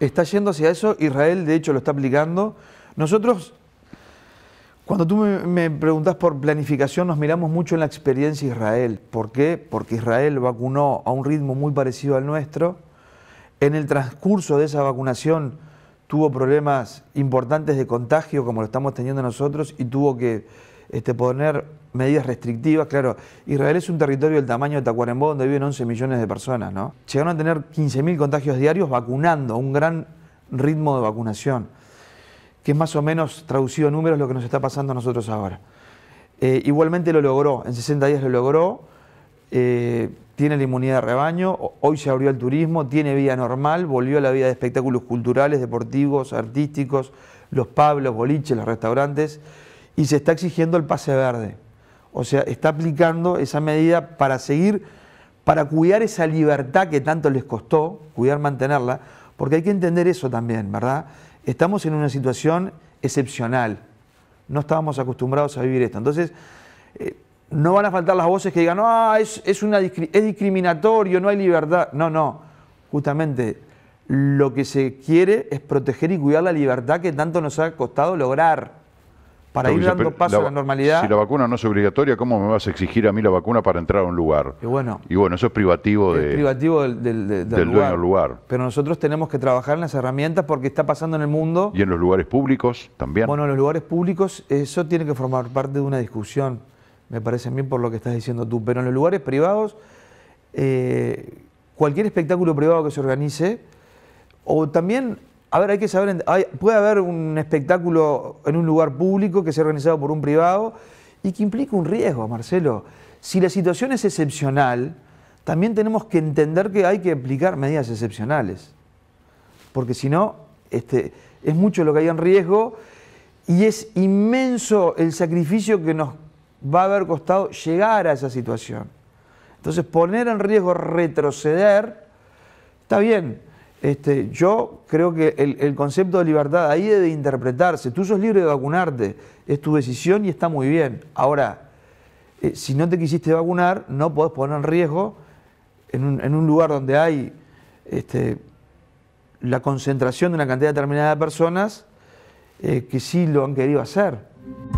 está yendo hacia eso, Israel de hecho lo está aplicando. Nosotros, cuando tú me, preguntas por planificación, nos miramos mucho en la experiencia de Israel. ¿Por qué? Porque Israel vacunó a un ritmo muy parecido al nuestro. En el transcurso de esa vacunación tuvo problemas importantes de contagio, como lo estamos teniendo nosotros, y tuvo que este, poner medidas restrictivas. Claro, Israel es un territorio del tamaño de Tacuarembó, donde viven 11 millones de personas, ¿no? Llegaron a tener 15.000 contagios diarios vacunando, un gran ritmo de vacunación, que es más o menos traducido en números lo que nos está pasando a nosotros ahora. Eh, igualmente lo logró, en 60 días lo logró, eh, tiene la inmunidad de rebaño, hoy se abrió el turismo, tiene vida normal, volvió a la vida de espectáculos culturales, deportivos, artísticos, los pablos, boliches, los restaurantes y se está exigiendo el pase verde. O sea, está aplicando esa medida para seguir, para cuidar esa libertad que tanto les costó, cuidar mantenerla, porque hay que entender eso también, ¿verdad? Estamos en una situación excepcional, no estábamos acostumbrados a vivir esto. Entonces, eh, no van a faltar las voces que digan, ah, es, es, una, es discriminatorio, no hay libertad. No, no, justamente lo que se quiere es proteger y cuidar la libertad que tanto nos ha costado lograr para ir dando paso a la normalidad. Si la vacuna no es obligatoria, ¿cómo me vas a exigir a mí la vacuna para entrar a un lugar? Y bueno, y bueno eso es privativo, del, lugar. dueño del lugar. Pero nosotros tenemos que trabajar en las herramientas porque está pasando en el mundo. Y en los lugares públicos también. Bueno, en los lugares públicos eso tiene que formar parte de una discusión, me parece bien por lo que estás diciendo tú. Pero en los lugares privados, eh, cualquier espectáculo privado que se organice, o también a ver, hay que saber, puede haber un espectáculo en un lugar público que sea organizado por un privado y que implica un riesgo, Marcelo. Si la situación es excepcional, también tenemos que entender que hay que aplicar medidas excepcionales, porque si no, este, es mucho lo que hay en riesgo y es inmenso el sacrificio que nos va a haber costado llegar a esa situación. Entonces, poner en riesgo retroceder, está bien, este, yo creo que el, concepto de libertad ahí debe interpretarse. Tú sos libre de vacunarte, es tu decisión y está muy bien. Ahora, eh, si no te quisiste vacunar, no podés poner en riesgo en un, lugar donde hay este, la concentración de una cantidad determinada de personas eh, que sí lo han querido hacer.